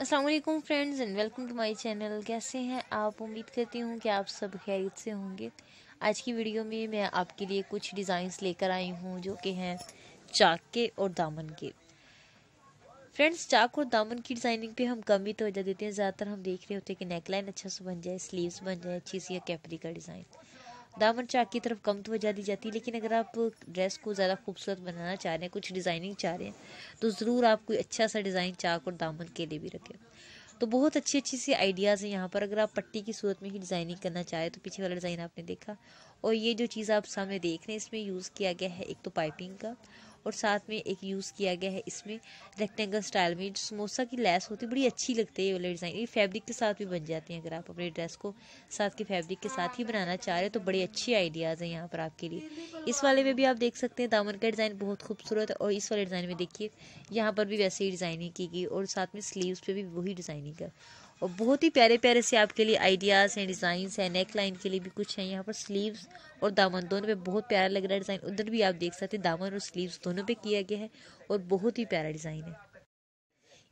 Aslam friends and welcome to my channel कैसे हैं आप उम्मीद करती हूँ कि आप सब खैरियत से होंगे आज की वीडियो में मैं आपके लिए कुछ डिज़ाइंस लेकर आई हूँ जो कि हैं चाक के और दामन के फ्रेंड्स चाक और दामन की डिज़ाइनिंग पे हम कम ही तोजह देते हैं ज़्यादातर हम देख रहे होते हैं कि नेकलाइन अच्छा से बन जाए स्लीव्स बन जाए अच्छी सी या कैपरी का डिज़ाइन दामन चाक की तरफ कम तो दी जाती है लेकिन अगर आप ड्रेस को ज़्यादा खूबसूरत बनाना चाह रहे हैं कुछ डिज़ाइनिंग चाह रहे हैं तो ज़रूर आप कोई अच्छा सा डिज़ाइन चाक और दामन के लिए भी रखें तो बहुत अच्छी अच्छी सी आइडियाज़ हैं यहाँ पर अगर आप पट्टी की सूरत में ही डिज़ाइनिंग करना चाहें तो पीछे वाला डिज़ाइन आपने देखा और ये जो चीज़ आप सामने देख रहे हैं इसमें यूज़ किया गया है एक तो पाइपिंग का और साथ में एक यूज़ किया गया है इसमें रेक्टेंगल स्टाइल में समोसा की लैस होती है बड़ी अच्छी लगती है ये डिज़ाइन ये फैब्रिक के साथ भी बन जाते हैं अगर आप अपने ड्रेस को साथ के फैब्रिक के साथ ही बनाना चाह रहे हो तो बड़े अच्छे आइडियाज़ हैं यहाँ पर आपके लिए इस वाले में भी आप देख सकते हैं दामन का डिज़ाइन बहुत खूबसूरत है और इस वाले डिज़ाइन में देखिए यहाँ पर भी वैसे ही डिज़ाइनिंग की गई और साथ में स्लीवस पर भी वही डिज़ाइनिंग है और बहुत ही प्यारे प्यारे से आपके लिए आइडियाज़ हैं डिज़ाइंस हैं नेक लाइन के लिए भी कुछ है यहाँ पर स्लीव्स और दामन दोनों पे बहुत प्यारा लग रहा है डिज़ाइन उधर भी आप देख सकते हैं दामन और स्लीव्स दोनों पे किया गया है और बहुत ही प्यारा डिज़ाइन है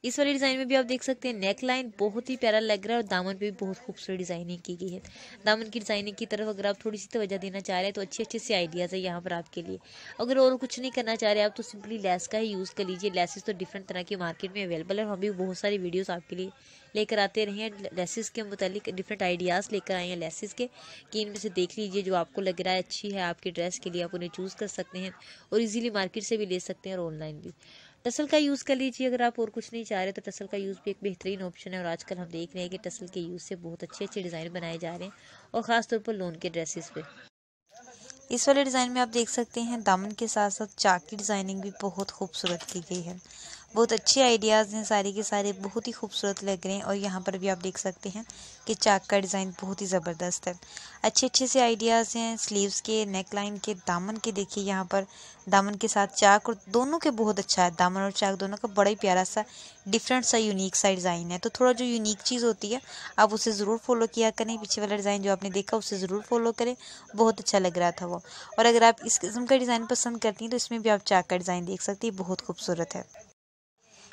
इस वाले डिज़ाइन में भी आप देख सकते हैं नेक लाइन बहुत ही प्यारा लग रहा है और दामन पे भी बहुत खूबसूरत डिज़ाइनिंग की गई है दामन की डिज़ाइनिंग की तरफ अगर आप थोड़ी सी तवज्जो देना चाह रहे हैं तो अच्छे अच्छे से आइडियाज़ है यहाँ पर आपके लिए अगर और कुछ नहीं करना चाह रहे आप तो सिंपली लेस का ही यूज़ कर लीजिए लेसेस तो डिफरेंट तरह की मार्केट में अवेलेबल है हम भी बहुत सारी वीडियोज़ आपके लिए लेकर आते रहे हैं लेसेस के मुतालिक डिफरेंट आइडियाज़ लेकर आए हैं लेसेस के कि इनमें से देख लीजिए जो आपको लग रहा है अच्छी है आपके ड्रेस के लिए आप उन्हें चूज़ कर सकते हैं और इजीली मार्केट से भी ले सकते हैं और ऑनलाइन भी टसल का यूज़ कर लीजिए अगर आप और कुछ नहीं चाह रहे तो टसल का यूज़ भी एक बेहतरीन ऑप्शन है और आजकल हम देख रहे हैं कि टसल के यूज़ से बहुत अच्छे अच्छे डिज़ाइन बनाए जा रहे हैं और ख़ास तौर पर लोन के ड्रेसेस पे इस वाले डिज़ाइन में आप देख सकते हैं दामन के साथ साथ चाक की डिज़ाइनिंग भी बहुत खूबसूरत की गई है बहुत अच्छे आइडियाज़ हैं सारे के सारे बहुत ही खूबसूरत लग रहे हैं और यहाँ पर भी आप देख सकते हैं कि चाक का डिज़ाइन बहुत ही ज़बरदस्त है अच्छे अच्छे से आइडियाज़ हैं स्लीव्स के नेक लाइन के दामन के देखिए यहाँ पर दामन के साथ चाक और दोनों के बहुत अच्छा है दामन और चाक दोनों का बड़ा ही प्यारा सा डिफरेंट सा यूनिक सा डिज़ाइन है तो थोड़ा जो यूनिक चीज़ होती है आप उसे ज़रूर फॉलो किया करें पीछे वाला डिज़ाइन जो आपने देखा उसे ज़रूर फॉलो करें बहुत अच्छा लग रहा था वो और अगर आप इस किस्म का डिज़ाइन पसंद करती हैं तो इसमें भी आप चाक का डिज़ाइन देख सकती हैं बहुत खूबसूरत है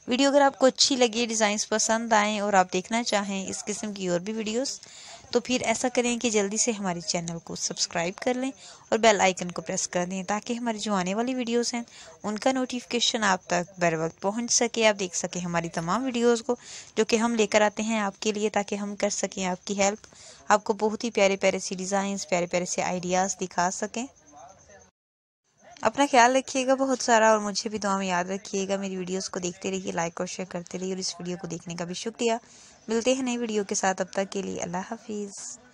वीडियो अगर आपको अच्छी लगी डिज़ाइंस पसंद आएँ और आप देखना चाहें इस किस्म की और भी वीडियोस तो फिर ऐसा करें कि जल्दी से हमारे चैनल को सब्सक्राइब कर लें और बेल आइकन को प्रेस कर दें ताकि हमारी जो आने वाली वीडियोस हैं उनका नोटिफिकेशन आप तक बर वक्त पहुँच सके आप देख सकें हमारी तमाम वीडियोज़ को जो कि हम लेकर आते हैं आपके लिए ताकि हम कर सकें आपकी हेल्प आपको बहुत ही प्यारे प्यारे से डिज़ाइंस प्यारे प्यारे से आइडियाज़ दिखा सकें अपना ख्याल रखिएगा बहुत सारा और मुझे भी दुआ में याद रखिएगा मेरी वीडियोस को देखते रहिए लाइक और शेयर करते रहिए और इस वीडियो को देखने का भी शुक्रिया मिलते हैं नई वीडियो के साथ अब तक के लिए अल्लाह हाफिज़